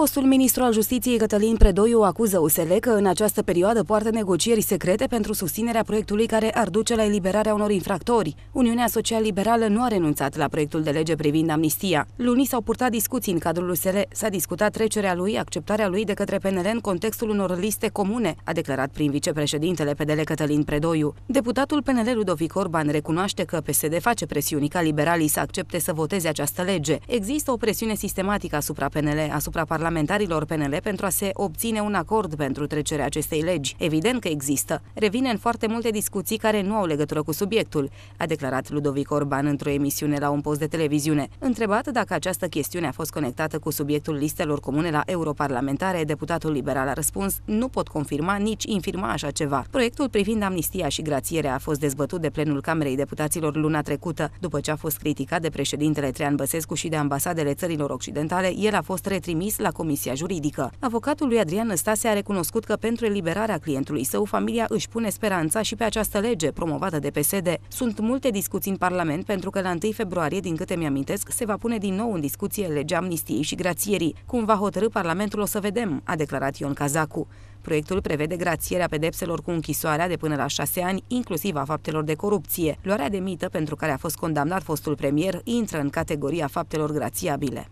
Fostul ministru al justiției Cătălin Predoiu acuză USL că în această perioadă poartă negocieri secrete pentru susținerea proiectului care ar duce la eliberarea unor infractori. Uniunea Social-Liberală nu a renunțat la proiectul de lege privind amnistia. Luni s-au purtat discuții în cadrul USL, s-a discutat trecerea lui, acceptarea lui de către PNL în contextul unor liste comune, a declarat prin vicepreședintele PDL Cătălin Predoiu. Deputatul PNL Ludovic Orban recunoaște că PSD face presiuni ca liberalii să accepte să voteze această lege. Există o presiune sistematică asupra PNL, asupra Parlamentului parlamentarilor PNL pentru a se obține un acord pentru trecerea acestei legi. Evident că există. Revine în foarte multe discuții care nu au legătură cu subiectul, a declarat Ludovic Orban într-o emisiune la un post de televiziune. Întrebat dacă această chestiune a fost conectată cu subiectul listelor comune la europarlamentare, deputatul liberal a răspuns, nu pot confirma nici infirma așa ceva. Proiectul privind amnistia și grațierea a fost dezbătut de plenul Camerei Deputaților luna trecută. După ce a fost criticat de președintele Trean Băsescu și de ambasadele țărilor occidentale, el a fost retrimis la Comisia Juridică. Avocatul lui Adrian Năstase a recunoscut că pentru eliberarea clientului său, familia își pune speranța și pe această lege promovată de PSD. Sunt multe discuții în Parlament pentru că la 1 februarie, din câte mi-amintesc, se va pune din nou în discuție legea amnistiei și grațierii. Cum va hotărâ Parlamentul o să vedem, a declarat Ion Cazacu. Proiectul prevede grațierea pedepselor cu închisoarea de până la șase ani, inclusiv a faptelor de corupție. Luarea de mită pentru care a fost condamnat fostul premier intră în categoria faptelor grațiabile.